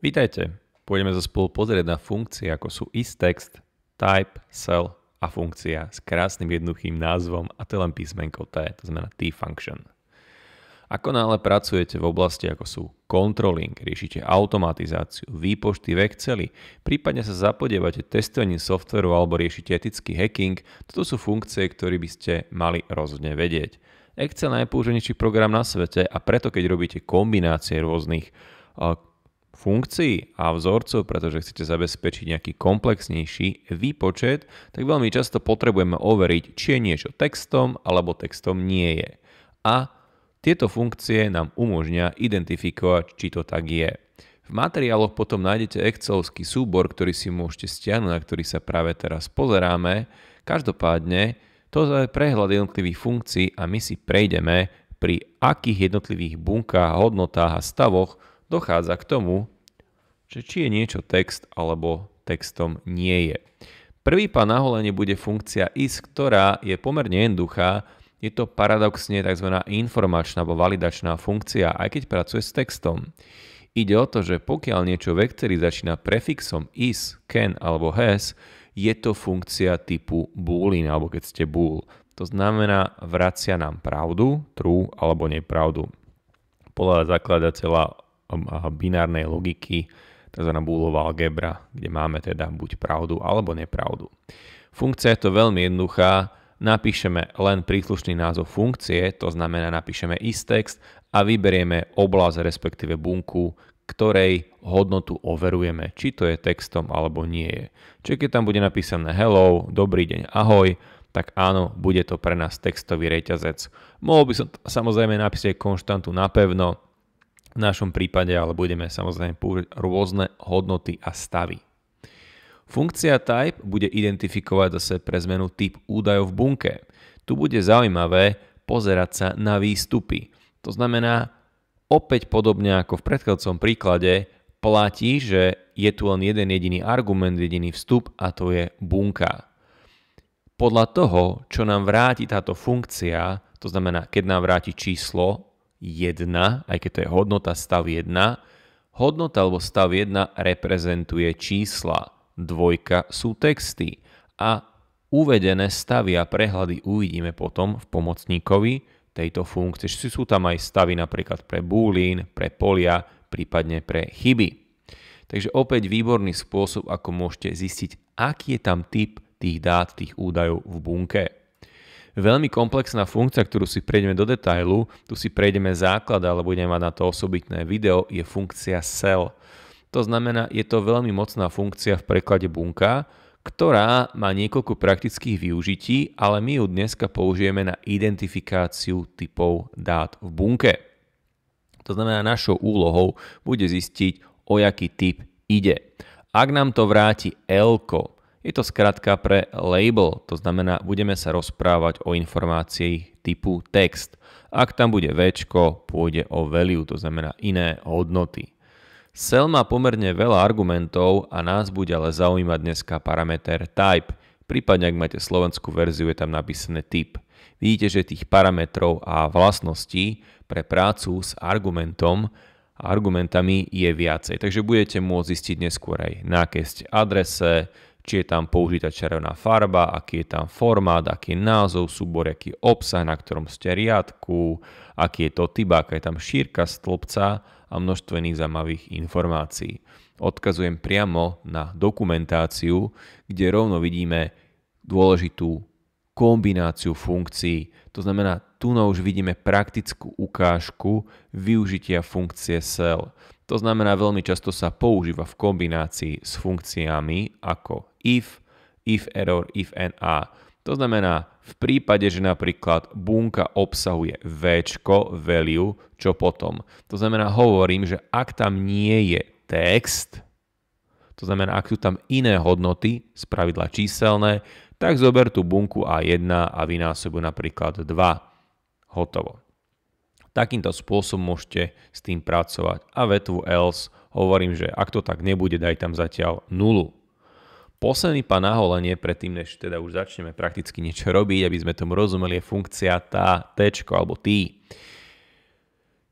Vítajte. Pôjdeme sa spolu pozrieť na funkcie, ako sú istext, type, cell a funkcia s krásnym jednoduchým názvom a to len písmenko T, to znamená T-function. Ako náhle pracujete v oblasti, ako sú controlling, riešite automatizáciu, výpočty v Exceli, prípadne sa zapodievate testovaním softveru alebo riešite etický hacking, toto sú funkcie, ktoré by ste mali rozhodne vedieť. Excel je najpoužívanejší program na svete a preto keď robíte kombinácie rôznych eh, funkcií a vzorcov, pretože chcete zabezpečiť nejaký komplexnejší výpočet, tak veľmi často potrebujeme overiť, či je niečo textom alebo textom nie je. A tieto funkcie nám umožňa identifikovať, či to tak je. V materiáloch potom nájdete Excelovský súbor, ktorý si môžete stiahnuť, na ktorý sa práve teraz pozeráme. Každopádne, to je prehľad jednotlivých funkcií a my si prejdeme pri akých jednotlivých bunkách, hodnotách a stavoch dochádza k tomu, že či je niečo text alebo textom nie je. Prvý pán na holenie bude funkcia is, ktorá je pomerne jednoduchá, je to paradoxne tzv. informačná alebo validačná funkcia, aj keď pracuje s textom. Ide o to, že pokiaľ niečo vektory začína prefixom is, can alebo has, je to funkcia typu boolean alebo keď ste bool. To znamená, vracia nám pravdu, true alebo nepravdu. Podľa zakladateľa Um, binárnej logiky, tzv. búlová algebra, kde máme teda buď pravdu alebo nepravdu. Funkcia je to veľmi jednoduchá, napíšeme len príslušný názov funkcie, to znamená napíšeme istext a vyberieme oblasť respektíve bunku, ktorej hodnotu overujeme, či to je textom alebo nie je. Čiže keď tam bude napísané hello, dobrý deň, ahoj, tak áno, bude to pre nás textový reťazec. Mohol by som samozrejme napísať konštantu napevno, v našom prípade ale budeme samozrejme použiť rôzne hodnoty a stavy. Funkcia type bude identifikovať zase pre zmenu typ údajov v bunke. Tu bude zaujímavé pozerať sa na výstupy. To znamená, opäť podobne ako v predchádzajúcom príklade, platí, že je tu len jeden jediný argument, jediný vstup a to je bunka. Podľa toho, čo nám vráti táto funkcia, to znamená, keď nám vráti číslo 1, aj keď to je hodnota stav 1, hodnota alebo stav 1 reprezentuje čísla, dvojka sú texty a uvedené stavy a prehľady uvidíme potom v pomocníkovi tejto funkcie. Či sú tam aj stavy napríklad pre boolean, pre polia, prípadne pre chyby. Takže opäť výborný spôsob, ako môžete zistiť, aký je tam typ tých dát, tých údajov v bunke veľmi komplexná funkcia, ktorú si prejdeme do detailu, tu si prejdeme základ, ale budeme mať na to osobitné video, je funkcia sell. To znamená, je to veľmi mocná funkcia v preklade bunka, ktorá má niekoľko praktických využití, ale my ju dneska použijeme na identifikáciu typov dát v bunke. To znamená, našou úlohou bude zistiť, o jaký typ ide. Ak nám to vráti L, je to skratka pre label, to znamená, budeme sa rozprávať o informácii typu text. Ak tam bude V, pôjde o value, to znamená iné hodnoty. Cell má pomerne veľa argumentov a nás bude ale zaujímať dneska parameter type. Prípadne, ak máte slovenskú verziu, je tam napísané typ. Vidíte, že tých parametrov a vlastností pre prácu s argumentom argumentami je viacej. Takže budete môcť zistiť neskôr aj keď adrese, či je tam použitá červená farba, aký je tam formát, aký je názov, súbor, aký je obsah, na ktorom ste riadku, aký je to typ, aká je tam šírka stĺpca a množstvo iných zaujímavých informácií. Odkazujem priamo na dokumentáciu, kde rovno vidíme dôležitú kombináciu funkcií. To znamená, tu už vidíme praktickú ukážku využitia funkcie cell. To znamená, veľmi často sa používa v kombinácii s funkciami ako if, if error, if a. To znamená, v prípade, že napríklad bunka obsahuje v, value, čo potom? To znamená, hovorím, že ak tam nie je text, to znamená, ak sú tam iné hodnoty, z pravidla číselné, tak zober tú bunku A1 a vynásobu napríklad 2. Hotovo. Takýmto spôsobom môžete s tým pracovať. A vetvu else hovorím, že ak to tak nebude, daj tam zatiaľ 0. Posledný pán naholenie predtým než teda už začneme prakticky niečo robiť, aby sme tomu rozumeli, je funkcia tá, T alebo T.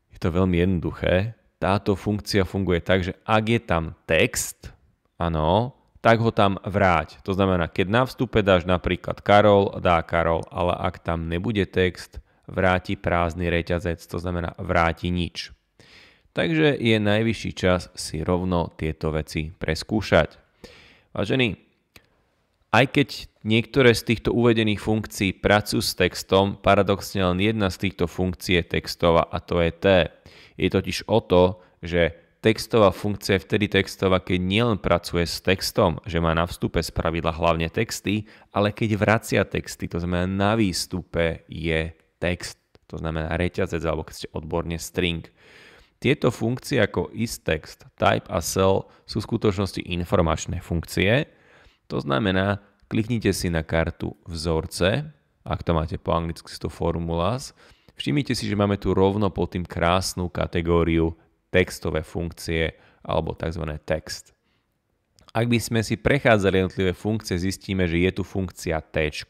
Je to veľmi jednoduché. Táto funkcia funguje tak, že ak je tam text, áno, tak ho tam vráť. To znamená, keď na vstupe dáš napríklad Karol, dá Karol, ale ak tam nebude text, vráti prázdny reťazec, to znamená vráti nič. Takže je najvyšší čas si rovno tieto veci preskúšať. Vážení, aj keď niektoré z týchto uvedených funkcií pracujú s textom, paradoxne len jedna z týchto funkcií je textová a to je T. Je totiž o to, že textová funkcia je vtedy textová, keď nielen pracuje s textom, že má na vstupe z pravidla hlavne texty, ale keď vracia texty, to znamená na výstupe je text, to znamená reťazec alebo keď ste odborne string. Tieto funkcie ako isText, type a cell sú v skutočnosti informačné funkcie. To znamená, kliknite si na kartu vzorce, ak to máte po anglicky to formulas. Všimnite si, že máme tu rovno pod tým krásnu kategóriu textové funkcie alebo tzv. text. Ak by sme si prechádzali jednotlivé funkcie, zistíme, že je tu funkcia T,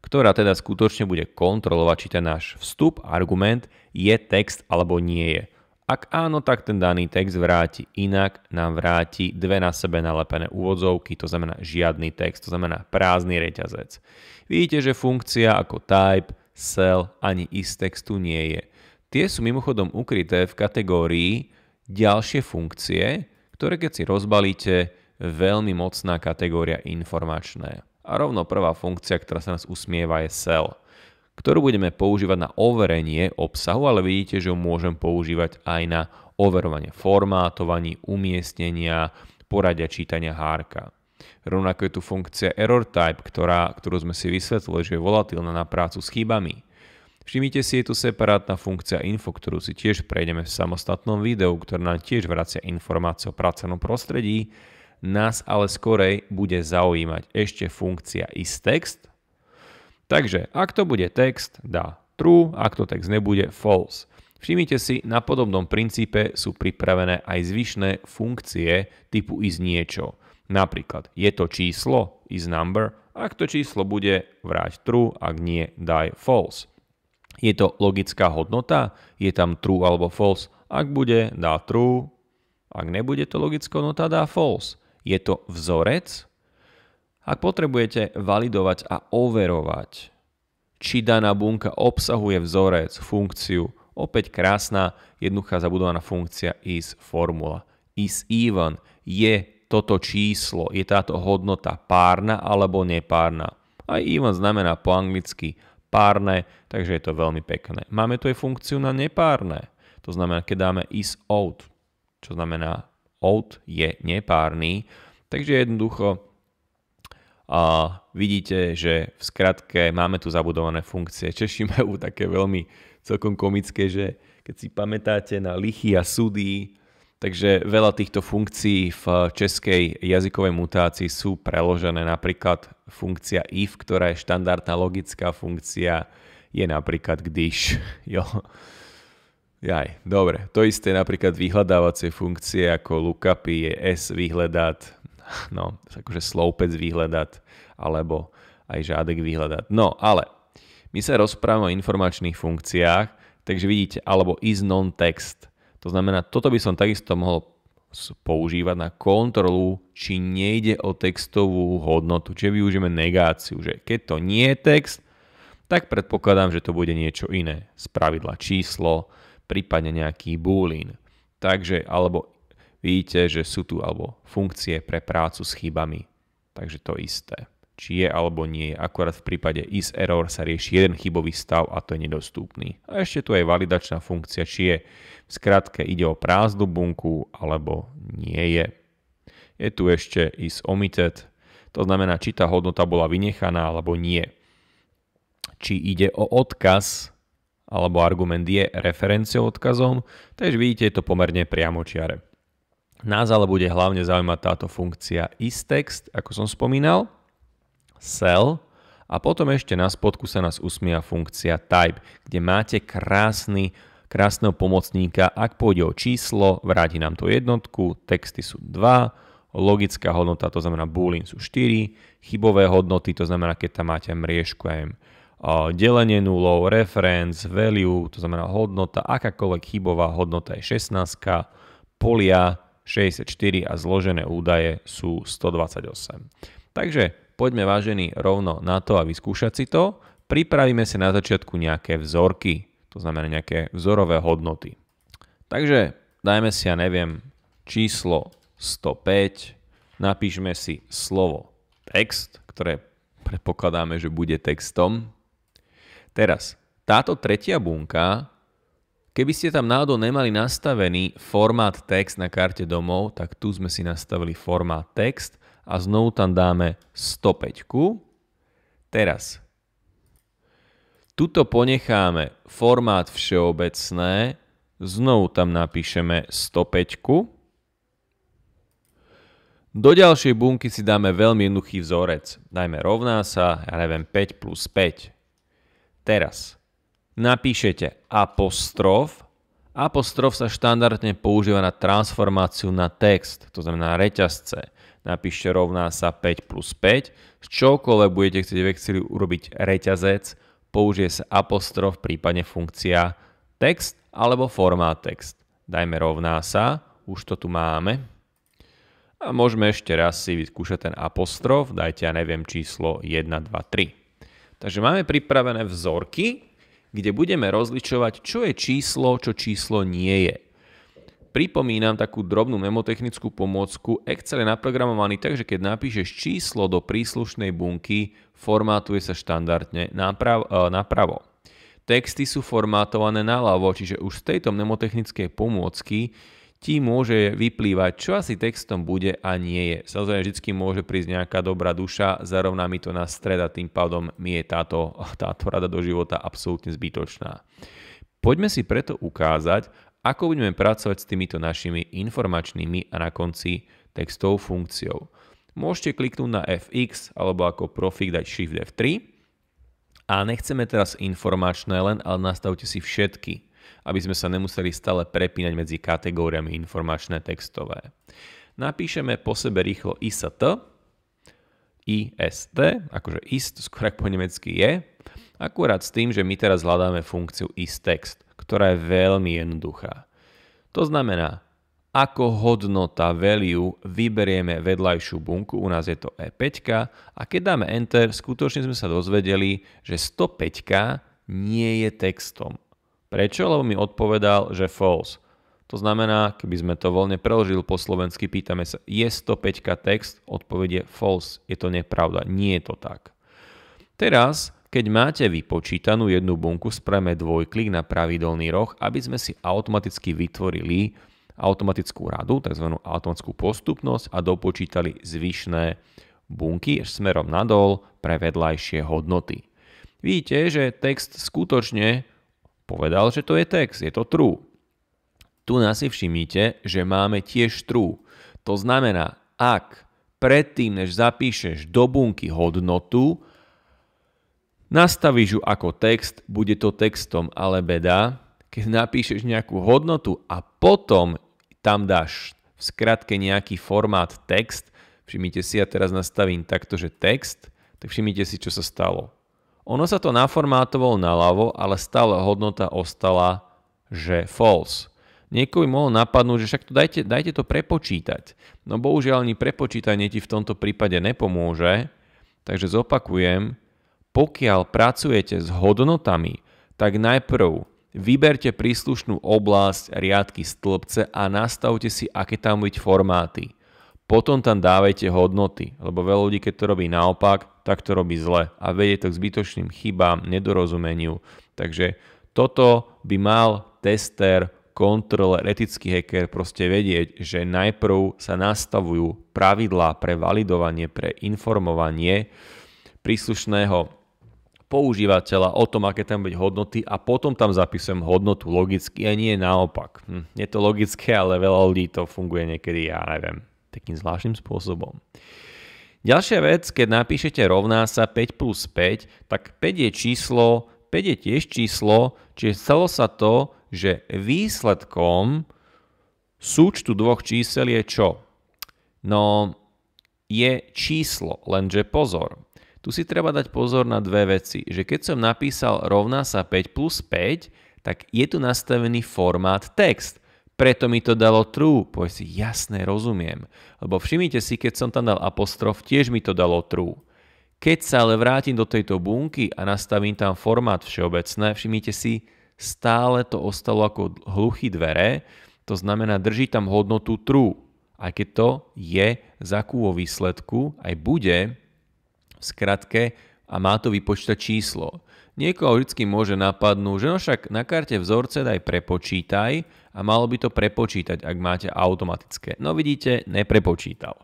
ktorá teda skutočne bude kontrolovať, či ten náš vstup, argument je text alebo nie je. Ak áno, tak ten daný text vráti. Inak nám vráti dve na sebe nalepené úvodzovky, to znamená žiadny text, to znamená prázdny reťazec. Vidíte, že funkcia ako type, cell ani is textu nie je. Tie sú mimochodom ukryté v kategórii ďalšie funkcie, ktoré keď si rozbalíte, veľmi mocná kategória informačné. A rovno prvá funkcia, ktorá sa nás usmieva je cell ktorú budeme používať na overenie obsahu, ale vidíte, že ju môžem používať aj na overovanie formátovaní, umiestnenia, poradia čítania hárka. Rovnako je tu funkcia error type, ktorá, ktorú sme si vysvetlili, že je volatilná na prácu s chybami. Všimnite si, je tu separátna funkcia info, ktorú si tiež prejdeme v samostatnom videu, ktorá nám tiež vracia informácie o pracovnom prostredí. Nás ale skorej bude zaujímať ešte funkcia istext, Takže ak to bude text, dá true, ak to text nebude, false. Všimnite si, na podobnom princípe sú pripravené aj zvyšné funkcie typu is niečo. Napríklad, je to číslo, is number, ak to číslo bude, vráť true, ak nie, daj false. Je to logická hodnota, je tam true alebo false, ak bude, dá true, ak nebude to logická hodnota, dá false. Je to vzorec, ak potrebujete validovať a overovať, či daná bunka obsahuje vzorec, funkciu, opäť krásna, jednoduchá zabudovaná funkcia is formula. Is even je toto číslo, je táto hodnota párna alebo nepárna. A even znamená po anglicky párne, takže je to veľmi pekné. Máme tu aj funkciu na nepárne. To znamená, keď dáme is out, čo znamená out je nepárny, takže jednoducho a vidíte, že v skratke máme tu zabudované funkcie. Češi majú také veľmi celkom komické, že keď si pamätáte na lichy a súdy, takže veľa týchto funkcií v českej jazykovej mutácii sú preložené. Napríklad funkcia if, ktorá je štandardná logická funkcia, je napríklad když. Jo. Jaj, dobre. To isté napríklad vyhľadávacie funkcie ako lookupy je s vyhľadať no, akože sloupec vyhľadať, alebo aj žádek vyhľadať. No, ale my sa rozprávame o informačných funkciách, takže vidíte, alebo is non-text. To znamená, toto by som takisto mohol používať na kontrolu, či nejde o textovú hodnotu, či využijeme negáciu, že keď to nie je text, tak predpokladám, že to bude niečo iné. Spravidla číslo, prípadne nejaký boolean. Takže, alebo vidíte, že sú tu alebo funkcie pre prácu s chybami. Takže to isté. Či je alebo nie, Akurát v prípade is error sa rieši jeden chybový stav a to je nedostupný. A ešte tu je validačná funkcia, či je v skratke ide o prázdnu bunku alebo nie je. Je tu ešte is omitted, to znamená, či tá hodnota bola vynechaná alebo nie. Či ide o odkaz, alebo argument je referenciou odkazom, takže vidíte, je to pomerne priamočiare. Nás ale bude hlavne zaujímať táto funkcia isText, ako som spomínal, cell a potom ešte na spodku sa nás usmia funkcia type, kde máte krásny krásneho pomocníka, ak pôjde o číslo, vráti nám to jednotku, texty sú 2, logická hodnota, to znamená boolean sú 4, chybové hodnoty, to znamená, keď tam máte mriežku, aj delenie nulou, reference, value, to znamená hodnota, akákoľvek chybová hodnota je 16, polia, 64 a zložené údaje sú 128. Takže poďme vážení rovno na to a vyskúšať si to. Pripravíme si na začiatku nejaké vzorky, to znamená nejaké vzorové hodnoty. Takže dajme si, ja neviem, číslo 105, napíšme si slovo text, ktoré predpokladáme, že bude textom. Teraz, táto tretia bunka Keby ste tam náhodou nemali nastavený formát text na karte domov, tak tu sme si nastavili formát text a znovu tam dáme 105. Teraz tuto ponecháme formát všeobecné, znovu tam napíšeme 105. Do ďalšej bunky si dáme veľmi jednoduchý vzorec. Dajme rovná sa, ja neviem, 5 plus 5. Teraz napíšete apostrof. Apostrof sa štandardne používa na transformáciu na text, to znamená reťazce. Napíšte rovná sa 5 plus 5. Z čokoľvek budete chcieť v Exceli urobiť reťazec, použije sa apostrof, prípadne funkcia text alebo formát text. Dajme rovná sa, už to tu máme. A môžeme ešte raz si vyskúšať ten apostrof, dajte ja neviem číslo 1, 2, 3. Takže máme pripravené vzorky, kde budeme rozličovať, čo je číslo, čo číslo nie je. Pripomínam takú drobnú mnemotechnickú pomôcku. Excel je naprogramovaný tak, že keď napíšeš číslo do príslušnej bunky, formátuje sa štandardne naprav, e, napravo. Texty sú formátované naľavo, čiže už z tejto mnemotechnickej pomôcky ti môže vyplývať, čo asi textom bude a nie je. Samozrejme, vždy môže prísť nejaká dobrá duša, zarovná mi to na stred a tým pádom mi je táto, táto rada do života absolútne zbytočná. Poďme si preto ukázať, ako budeme pracovať s týmito našimi informačnými a na konci textov funkciou. Môžete kliknúť na FX alebo ako profik dať Shift F3 a nechceme teraz informačné len, ale nastavte si všetky aby sme sa nemuseli stále prepínať medzi kategóriami informačné textové. Napíšeme po sebe rýchlo IST, IST, akože ist, skôr po nemecky je, akurát s tým, že my teraz hľadáme funkciu text, ktorá je veľmi jednoduchá. To znamená, ako hodnota value vyberieme vedľajšiu bunku, u nás je to E5 a keď dáme Enter, skutočne sme sa dozvedeli, že 105 nie je textom. Prečo? Lebo mi odpovedal, že false. To znamená, keby sme to voľne preložili po slovensky, pýtame sa, je 105 text? Odpovedie je false, je to nepravda, nie je to tak. Teraz, keď máte vypočítanú jednu bunku, spravíme dvojklik na pravidelný roh, aby sme si automaticky vytvorili automatickú radu, tzv. automatickú postupnosť a dopočítali zvyšné bunky smerom nadol pre vedľajšie hodnoty. Vidíte, že text skutočne povedal, že to je text, je to true. Tu nás si všimnite, že máme tiež true. To znamená, ak predtým, než zapíšeš do bunky hodnotu, nastavíš ju ako text, bude to textom, ale beda, keď napíšeš nejakú hodnotu a potom tam dáš v skratke nejaký formát text, všimnite si, ja teraz nastavím takto, že text, tak všimnite si, čo sa stalo. Ono sa to naformátovalo naľavo, ale stále hodnota ostala, že false. Niekoho mohol napadnúť, že však to dajte, dajte to prepočítať. No bohužiaľ ani prepočítanie ti v tomto prípade nepomôže, takže zopakujem, pokiaľ pracujete s hodnotami, tak najprv vyberte príslušnú oblasť, riadky, stĺpce a nastavte si, aké tam byť formáty. Potom tam dávajte hodnoty, lebo veľa ľudí, keď to robí naopak, tak to robí zle a vedie to k zbytočným chybám, nedorozumeniu. Takže toto by mal tester, kontroler, etický hacker proste vedieť, že najprv sa nastavujú pravidlá pre validovanie, pre informovanie príslušného používateľa o tom, aké tam byť hodnoty a potom tam zapisujem hodnotu logicky a nie naopak. Hm, je to logické, ale veľa ľudí to funguje niekedy, ja neviem, takým zvláštnym spôsobom. Ďalšia vec, keď napíšete rovná sa 5 plus 5, tak 5 je číslo, 5 je tiež číslo, čiže stalo sa to, že výsledkom súčtu dvoch čísel je čo? No, je číslo, lenže pozor. Tu si treba dať pozor na dve veci, že keď som napísal rovná sa 5 plus 5, tak je tu nastavený formát text preto mi to dalo true. Povedz si, jasné, rozumiem. Lebo všimnite si, keď som tam dal apostrof, tiež mi to dalo true. Keď sa ale vrátim do tejto bunky a nastavím tam formát všeobecné, všimnite si, stále to ostalo ako hluchý dvere, to znamená drží tam hodnotu true. Aj keď to je za vo výsledku, aj bude v skratke a má to vypočítať číslo. Niekoho vždy môže napadnúť, že no však na karte vzorce daj prepočítaj a malo by to prepočítať, ak máte automatické. No vidíte, neprepočítal.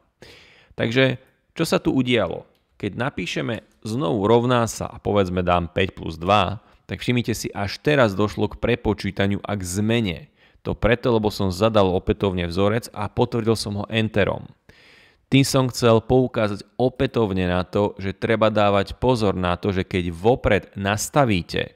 Takže čo sa tu udialo? Keď napíšeme znovu rovná sa a povedzme dám 5 plus 2, tak všimnite si, až teraz došlo k prepočítaniu a k zmene. To preto, lebo som zadal opätovne vzorec a potvrdil som ho enterom. Tým som chcel poukázať opätovne na to, že treba dávať pozor na to, že keď vopred nastavíte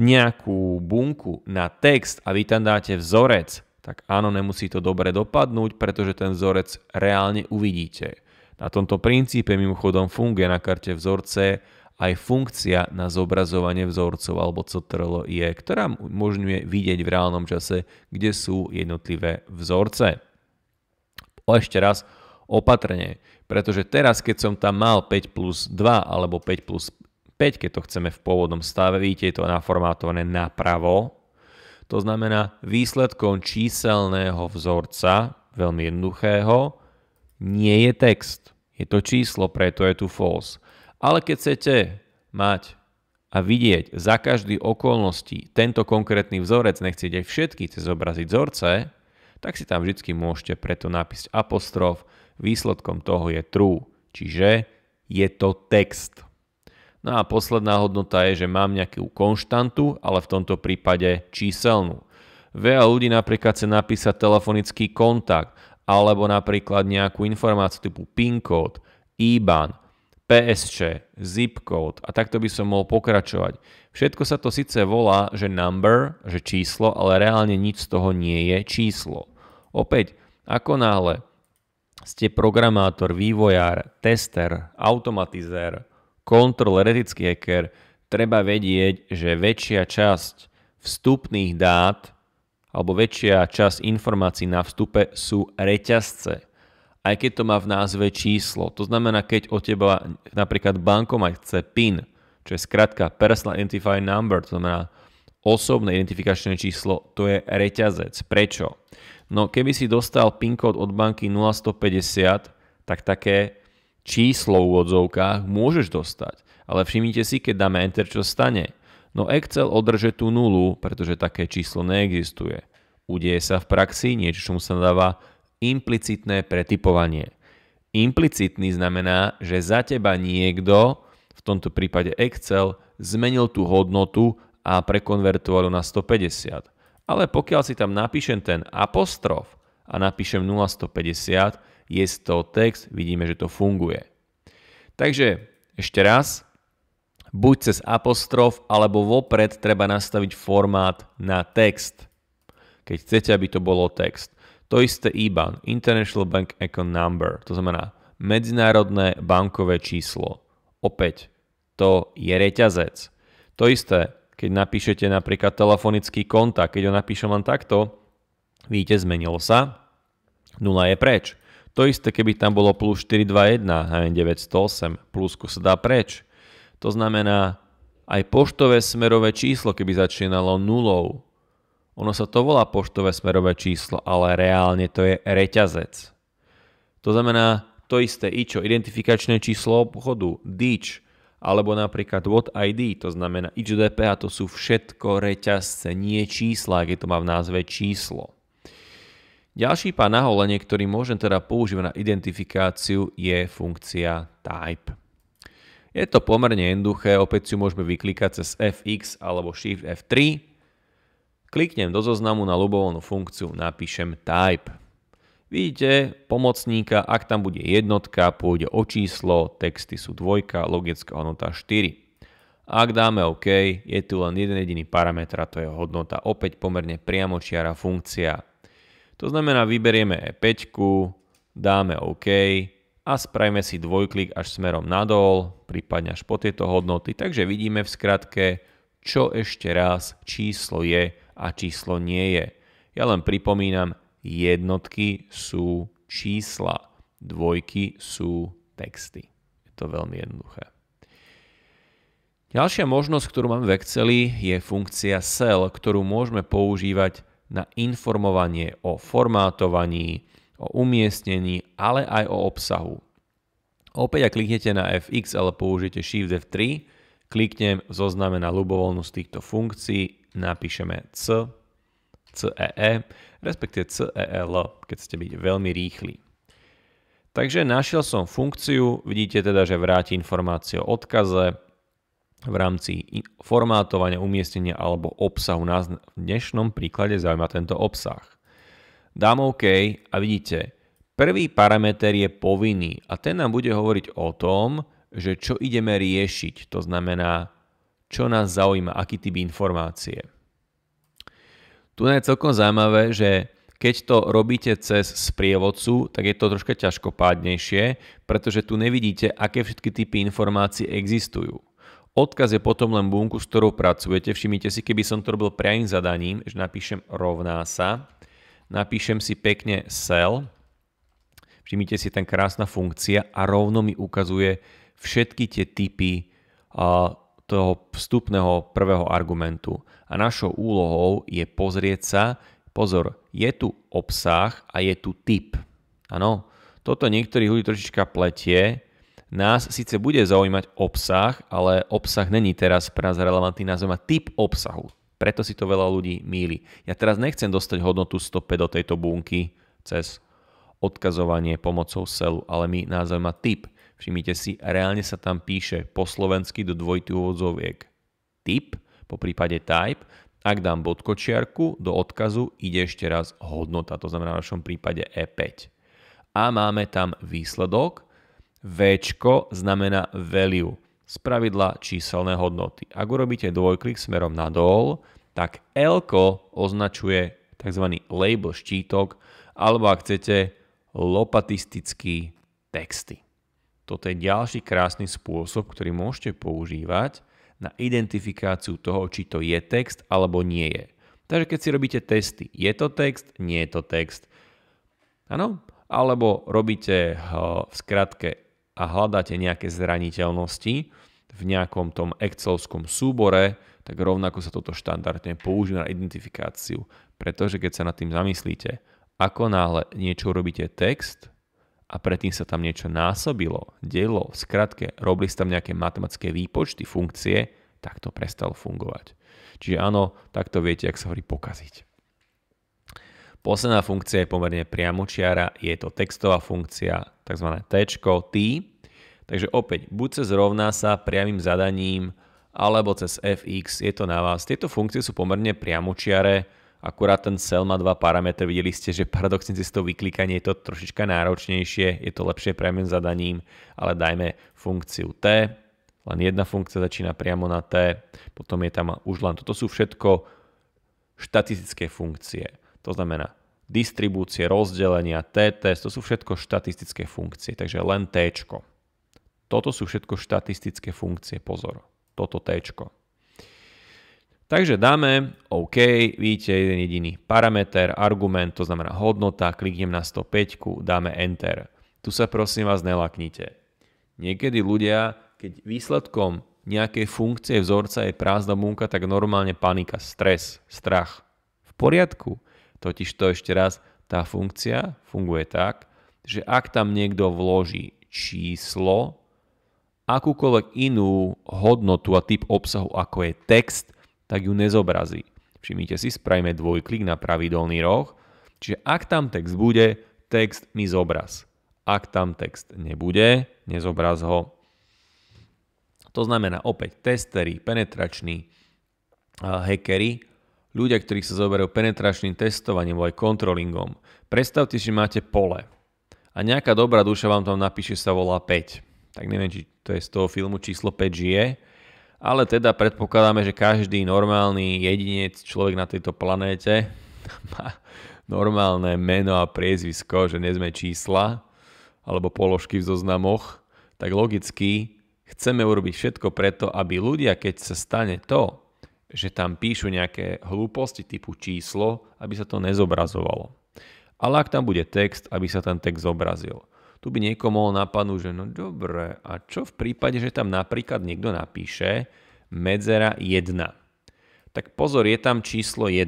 nejakú bunku na text a vy tam dáte vzorec, tak áno, nemusí to dobre dopadnúť, pretože ten vzorec reálne uvidíte. Na tomto princípe mimochodom funguje na karte vzorce aj funkcia na zobrazovanie vzorcov alebo CTRL je, ktorá umožňuje vidieť v reálnom čase, kde sú jednotlivé vzorce. O ešte raz opatrne, pretože teraz, keď som tam mal 5 plus 2 alebo 5 plus 5, keď to chceme v pôvodnom stave, vidíte, je to naformátované napravo, to znamená, výsledkom číselného vzorca, veľmi jednoduchého, nie je text. Je to číslo, preto je tu false. Ale keď chcete mať a vidieť za každý okolnosti tento konkrétny vzorec, nechcete všetky, chce zobraziť vzorce, tak si tam vždy môžete preto napísať apostrof, Výsledkom toho je true, čiže je to text. No a posledná hodnota je, že mám nejakú konštantu, ale v tomto prípade číselnú. Veľa ľudí napríklad chce napísať telefonický kontakt, alebo napríklad nejakú informáciu typu PIN kód, IBAN, PSČ, zip kód a takto by som mohol pokračovať. Všetko sa to síce volá, že number, že číslo, ale reálne nič z toho nie je číslo. Opäť, ako náhle ste programátor, vývojár, tester, automatizér, kontroler, etický hacker, treba vedieť, že väčšia časť vstupných dát alebo väčšia časť informácií na vstupe sú reťazce. Aj keď to má v názve číslo. To znamená, keď o teba napríklad bankomat chce PIN, čo je skratka Personal Identifying Number, to znamená osobné identifikačné číslo, to je reťazec. Prečo? No keby si dostal PIN kód od banky 0150, tak také číslo v odzovkách môžeš dostať. Ale všimnite si, keď dáme Enter, čo stane. No Excel održe tú nulu, pretože také číslo neexistuje. Udeje sa v praxi niečo, mu sa dáva implicitné pretypovanie. Implicitný znamená, že za teba niekto, v tomto prípade Excel, zmenil tú hodnotu a prekonvertoval na 150. Ale pokiaľ si tam napíšem ten apostrof a napíšem 0150, je to text, vidíme, že to funguje. Takže ešte raz, buď cez apostrof, alebo vopred treba nastaviť formát na text, keď chcete, aby to bolo text. To isté IBAN, International Bank Account Number, to znamená medzinárodné bankové číslo. Opäť, to je reťazec. To isté keď napíšete napríklad telefonický kontakt, keď ho napíšem len takto, vidíte, zmenilo sa, 0 je preč. To isté, keby tam bolo plus 421, 908, plusku sa dá preč. To znamená, aj poštové smerové číslo, keby začínalo nulou, ono sa to volá poštové smerové číslo, ale reálne to je reťazec. To znamená to isté IČO, identifikačné číslo obchodu, DIČ, alebo napríklad What ID, to znamená a to sú všetko reťazce, nie čísla, keď to má v názve číslo. Ďalší pán naholenie, ktorý môžem teda používať na identifikáciu, je funkcia type. Je to pomerne jednoduché, opäť si môžeme vyklikať cez Fx alebo Shift F3. Kliknem do zoznamu na ľubovolnú funkciu, napíšem type. Vidíte pomocníka, ak tam bude jednotka, pôjde o číslo, texty sú dvojka, logická hodnota 4. Ak dáme OK, je tu len jeden jediný a to je hodnota opäť pomerne priamočiara funkcia. To znamená, vyberieme E5, dáme OK a spravíme si dvojklik až smerom nadol, prípadne až po tieto hodnoty, takže vidíme v skratke, čo ešte raz číslo je a číslo nie je. Ja len pripomínam, jednotky sú čísla, dvojky sú texty. Je to veľmi jednoduché. Ďalšia možnosť, ktorú máme v Exceli, je funkcia cell, ktorú môžeme používať na informovanie o formátovaní, o umiestnení, ale aj o obsahu. Opäť, ak kliknete na Fx, ale použijete Shift F3, kliknem zozname na z týchto funkcií, napíšeme C CEE, e, respektive CEL, e keď ste byť veľmi rýchli. Takže našiel som funkciu, vidíte teda, že vráti informácie o odkaze v rámci formátovania, umiestnenia alebo obsahu. Nás v dnešnom príklade zaujíma tento obsah. Dám OK a vidíte, prvý parameter je povinný a ten nám bude hovoriť o tom, že čo ideme riešiť, to znamená, čo nás zaujíma, aký typ informácie. Tu je celkom zaujímavé, že keď to robíte cez sprievodcu, tak je to troška ťažkopádnejšie, pretože tu nevidíte, aké všetky typy informácií existujú. Odkaz je potom len bunku, s ktorou pracujete. Všimnite si, keby som to robil priamým zadaním, že napíšem rovná sa, napíšem si pekne cell, všimnite si tam krásna funkcia a rovno mi ukazuje všetky tie typy toho vstupného prvého argumentu a našou úlohou je pozrieť sa, pozor, je tu obsah a je tu typ. Áno, toto niektorých ľudí trošička pletie. Nás síce bude zaujímať obsah, ale obsah není teraz pre nás relevantný, nás zaujíma typ obsahu. Preto si to veľa ľudí míli. Ja teraz nechcem dostať hodnotu 105 do tejto bunky cez odkazovanie pomocou selu, ale my nás zaujíma typ. Všimnite si, reálne sa tam píše po slovensky do dvojitých úvodzoviek typ po prípade type, ak dám bodkočiarku, do odkazu ide ešte raz hodnota, to znamená v našom prípade E5. A máme tam výsledok. V znamená value, z pravidla číselné hodnoty. Ak urobíte dvojklik smerom nadol, tak L označuje tzv. label štítok, alebo ak chcete lopatistický texty. Toto je ďalší krásny spôsob, ktorý môžete používať na identifikáciu toho, či to je text alebo nie je. Takže keď si robíte testy, je to text, nie je to text. Áno? Alebo robíte eh, v skratke a hľadáte nejaké zraniteľnosti v nejakom tom excelskom súbore, tak rovnako sa toto štandardne používa na identifikáciu. Pretože keď sa nad tým zamyslíte, ako náhle niečo robíte text, a predtým sa tam niečo násobilo, delo, skratke, robili sa tam nejaké matematické výpočty, funkcie, tak to prestalo fungovať. Čiže áno, takto viete, ak sa hovorí pokaziť. Posledná funkcia je pomerne priamočiara, je to textová funkcia, tzv. t, t. Takže opäť, buď cez rovná sa priamým zadaním, alebo cez fx, je to na vás. Tieto funkcie sú pomerne priamočiare, Akurát ten cel má dva parametre, videli ste, že paradoxne cez to vyklikanie je to trošička náročnejšie, je to lepšie priamým zadaním, ale dajme funkciu T, len jedna funkcia začína priamo na T, potom je tam už len, toto sú všetko štatistické funkcie, to znamená distribúcie, rozdelenia, t-test, to sú všetko štatistické funkcie, takže len t. Toto sú všetko štatistické funkcie, pozor, toto t. Takže dáme OK, vidíte jeden jediný parameter, argument, to znamená hodnota, kliknem na 105, dáme Enter. Tu sa prosím vás nelaknite. Niekedy ľudia, keď výsledkom nejakej funkcie vzorca je prázdna bunka, tak normálne panika, stres, strach. V poriadku. Totiž to ešte raz, tá funkcia funguje tak, že ak tam niekto vloží číslo, akúkoľvek inú hodnotu a typ obsahu, ako je text, tak ju nezobrazí. Všimnite si, spravíme dvojklik na pravý dolný roh, čiže ak tam text bude, text mi zobraz. Ak tam text nebude, nezobraz ho. To znamená opäť testery, penetrační hackery, ľudia, ktorí sa zoberajú penetračným testovaním alebo aj kontrolingom. Predstavte, že máte pole a nejaká dobrá duša vám tam napíše sa volá 5. Tak neviem, či to je z toho filmu číslo 5 žije, ale teda predpokladáme, že každý normálny jedinec, človek na tejto planéte má normálne meno a priezvisko, že nie sme čísla alebo položky v zoznamoch, tak logicky chceme urobiť všetko preto, aby ľudia, keď sa stane to, že tam píšu nejaké hlúposti typu číslo, aby sa to nezobrazovalo. Ale ak tam bude text, aby sa ten text zobrazil. Tu by niekomu napadnú, že no dobre, a čo v prípade, že tam napríklad niekto napíše medzera 1. Tak pozor, je tam číslo 1.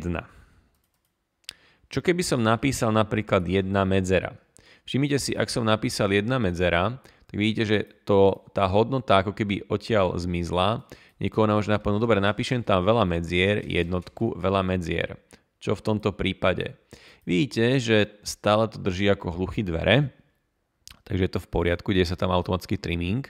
Čo keby som napísal napríklad 1 medzera? Všimnite si, ak som napísal 1 medzera, tak vidíte, že to, tá hodnota ako keby odtiaľ zmizla. Niekoho nám už napadnú, dobre, napíšem tam veľa medzier, jednotku, veľa medzier. Čo v tomto prípade? Vidíte, že stále to drží ako hluchy dvere takže je to v poriadku, kde sa tam automatický trimming.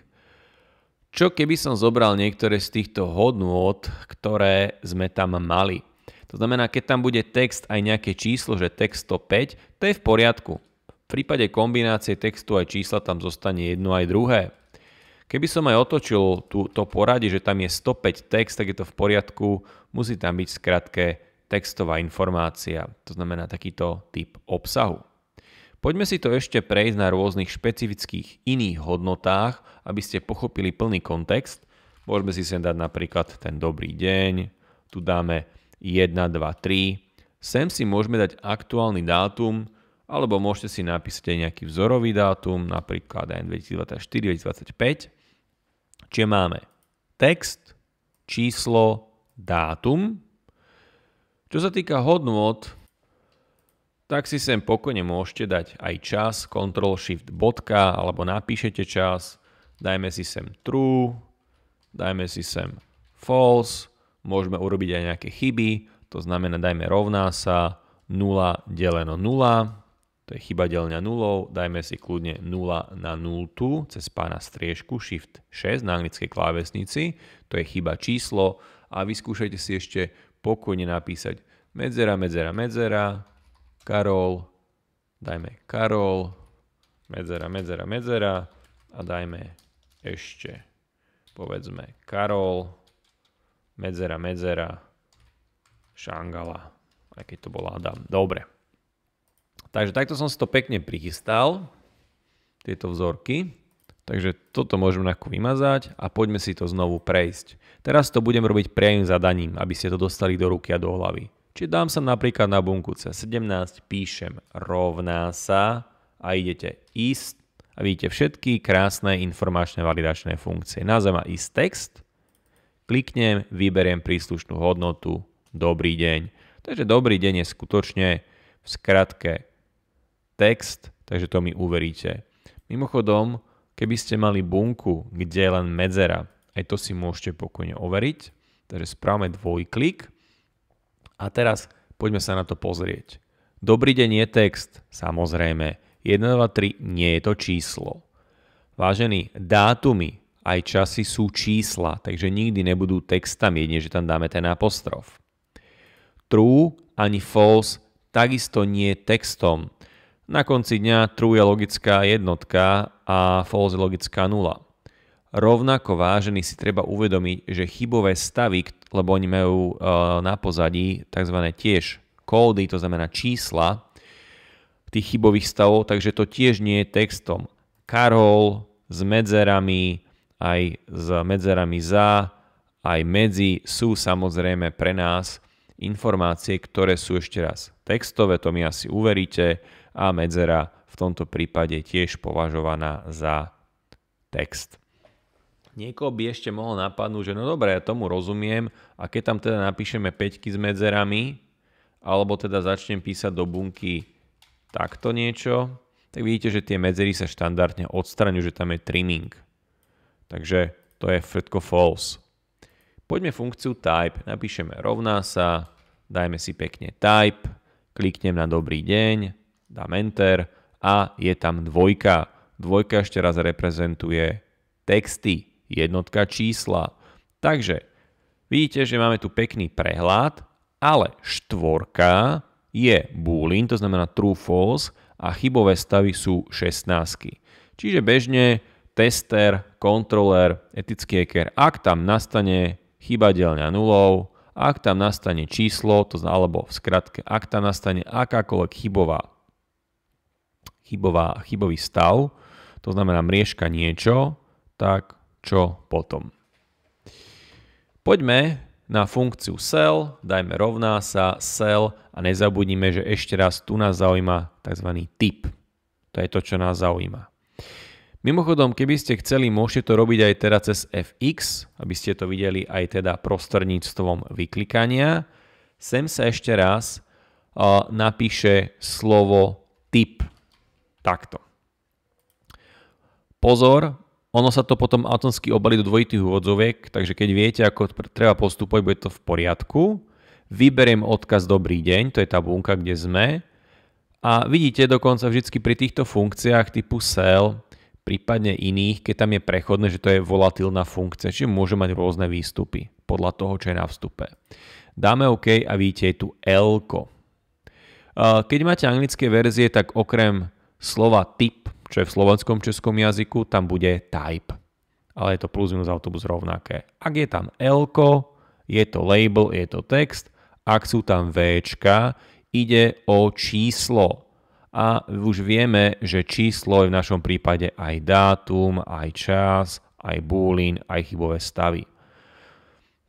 Čo keby som zobral niektoré z týchto hodnôt, ktoré sme tam mali? To znamená, keď tam bude text aj nejaké číslo, že text 105, to je v poriadku. V prípade kombinácie textu aj čísla tam zostane jedno aj druhé. Keby som aj otočil to poradie, že tam je 105 text, tak je to v poriadku. Musí tam byť skratke textová informácia, to znamená takýto typ obsahu. Poďme si to ešte prejsť na rôznych špecifických iných hodnotách, aby ste pochopili plný kontext. Môžeme si sem dať napríklad ten dobrý deň, tu dáme 1, 2, 3. Sem si môžeme dať aktuálny dátum, alebo môžete si napísať aj nejaký vzorový dátum, napríklad aj 2024, 2025. Čiže máme text, číslo, dátum. Čo sa týka hodnot, tak si sem pokojne môžete dať aj čas, Ctrl Shift bodka, alebo napíšete čas, dajme si sem true, dajme si sem false, môžeme urobiť aj nejaké chyby, to znamená dajme rovná sa 0 deleno 0, to je chyba delňa 0, dajme si kľudne 0 na 0 cez pána striežku Shift 6 na anglickej klávesnici, to je chyba číslo a vyskúšajte si ešte pokojne napísať medzera, medzera, medzera, Karol, dajme Karol, medzera, medzera, medzera a dajme ešte, povedzme, Karol, medzera, medzera, Šangala, aj keď to bol Adam. Dobre. Takže takto som si to pekne prichystal, tieto vzorky. Takže toto môžeme nejakú vymazať a poďme si to znovu prejsť. Teraz to budem robiť priamým zadaním, aby ste to dostali do ruky a do hlavy. Či dám sa napríklad na bunku C17, píšem rovná sa a idete ist a vidíte všetky krásne informačné validačné funkcie. Názov má ist text, kliknem, vyberiem príslušnú hodnotu, dobrý deň. Takže dobrý deň je skutočne v skratke text, takže to mi uveríte. Mimochodom, keby ste mali bunku, kde je len medzera, aj to si môžete pokojne overiť. Takže správame dvojklik a teraz poďme sa na to pozrieť. Dobrý deň je text, samozrejme. 1, 2, 3 nie je to číslo. Vážení, dátumy aj časy sú čísla, takže nikdy nebudú textami, jedine, že tam dáme ten apostrof. True ani false takisto nie je textom. Na konci dňa true je logická jednotka a false je logická nula. Rovnako vážený si treba uvedomiť, že chybové stavy, lebo oni majú e, na pozadí tzv. tiež kódy, to znamená čísla tých chybových stavov, takže to tiež nie je textom. Karol s medzerami, aj s medzerami za, aj medzi sú samozrejme pre nás informácie, ktoré sú ešte raz textové, to mi asi uveríte, a medzera v tomto prípade tiež považovaná za text niekoho by ešte mohol napadnúť, že no dobre, ja tomu rozumiem a keď tam teda napíšeme peťky s medzerami, alebo teda začnem písať do bunky takto niečo, tak vidíte, že tie medzery sa štandardne odstraňujú, že tam je trimming. Takže to je všetko false. Poďme funkciu type, napíšeme rovná sa, dajme si pekne type, kliknem na dobrý deň, dám enter a je tam dvojka. Dvojka ešte raz reprezentuje texty jednotka čísla. Takže vidíte, že máme tu pekný prehľad, ale štvorka je boolean, to znamená true false a chybové stavy sú 16. Čiže bežne tester, kontroler, etický hacker, ak tam nastane chyba delňa nulou, ak tam nastane číslo, to znamená, alebo v skratke, ak tam nastane akákoľvek chybová, chybová, chybový stav, to znamená mriežka niečo, tak čo potom. Poďme na funkciu sell, dajme rovná sa sell a nezabudnime, že ešte raz tu nás zaujíma tzv. typ. To je to, čo nás zaujíma. Mimochodom, keby ste chceli, môžete to robiť aj teda cez FX, aby ste to videli aj teda prostredníctvom vyklikania. Sem sa ešte raz uh, napíše slovo typ. Takto. Pozor, ono sa to potom automaticky obalí do dvojitých úvodzoviek, takže keď viete, ako treba postupovať, bude to v poriadku. Vyberiem odkaz Dobrý deň, to je tá bunka, kde sme. A vidíte dokonca vždy pri týchto funkciách typu sell, prípadne iných, keď tam je prechodné, že to je volatilná funkcia, čiže môže mať rôzne výstupy podľa toho, čo je na vstupe. Dáme OK a vidíte je tu L. Keď máte anglické verzie, tak okrem slova typ čo je v slovenskom českom jazyku, tam bude type. Ale je to plus minus autobus rovnaké. Ak je tam L, je to label, je to text. Ak sú tam V, ide o číslo. A už vieme, že číslo je v našom prípade aj dátum, aj čas, aj boolean, aj chybové stavy.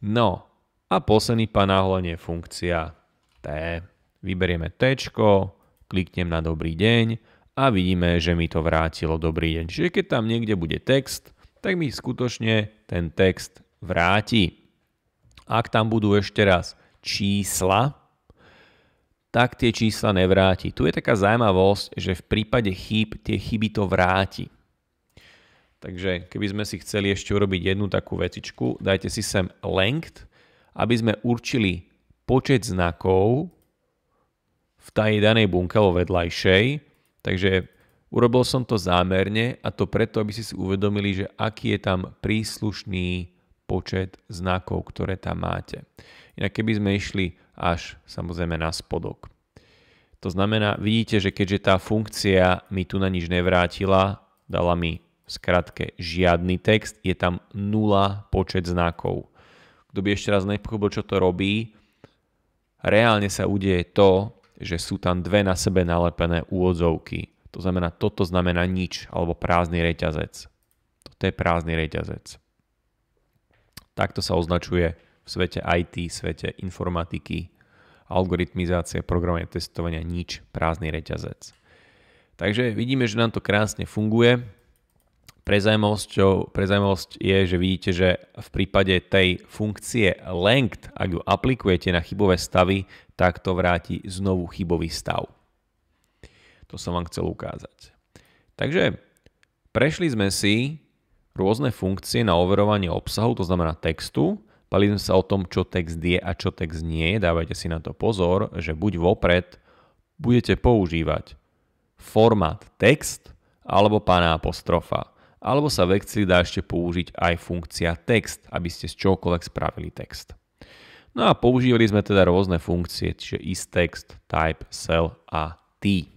No a posledný panáhlen je funkcia T. Vyberieme T, kliknem na dobrý deň a vidíme, že mi to vrátilo dobrý deň. Čiže keď tam niekde bude text, tak mi skutočne ten text vráti. Ak tam budú ešte raz čísla, tak tie čísla nevráti. Tu je taká zaujímavosť, že v prípade chýb tie chyby to vráti. Takže keby sme si chceli ešte urobiť jednu takú vecičku, dajte si sem length, aby sme určili počet znakov v tej danej bunke vedľajšej, Takže urobil som to zámerne a to preto, aby si si uvedomili, že aký je tam príslušný počet znakov, ktoré tam máte. Inak keby sme išli až samozrejme na spodok. To znamená, vidíte, že keďže tá funkcia mi tu na nič nevrátila, dala mi v skratke žiadny text, je tam nula počet znakov. Kto by ešte raz nepochopil, čo to robí, reálne sa udeje to, že sú tam dve na sebe nalepené úvodzovky. To znamená, toto znamená nič alebo prázdny reťazec. Toto je prázdny reťazec. Takto sa označuje v svete IT, svete informatiky, algoritmizácie, programovanie, testovania nič, prázdny reťazec. Takže vidíme, že nám to krásne funguje pre zaujímavosť, pre zaujímavosť je, že vidíte, že v prípade tej funkcie length, ak ju aplikujete na chybové stavy, tak to vráti znovu chybový stav. To som vám chcel ukázať. Takže prešli sme si rôzne funkcie na overovanie obsahu, to znamená textu. Bali sme sa o tom, čo text je a čo text nie je. Dávajte si na to pozor, že buď vopred budete používať formát text alebo pána apostrofa alebo sa v Exceli dá ešte použiť aj funkcia text, aby ste z čokoľvek spravili text. No a používali sme teda rôzne funkcie, čiže is text, type, cell a t.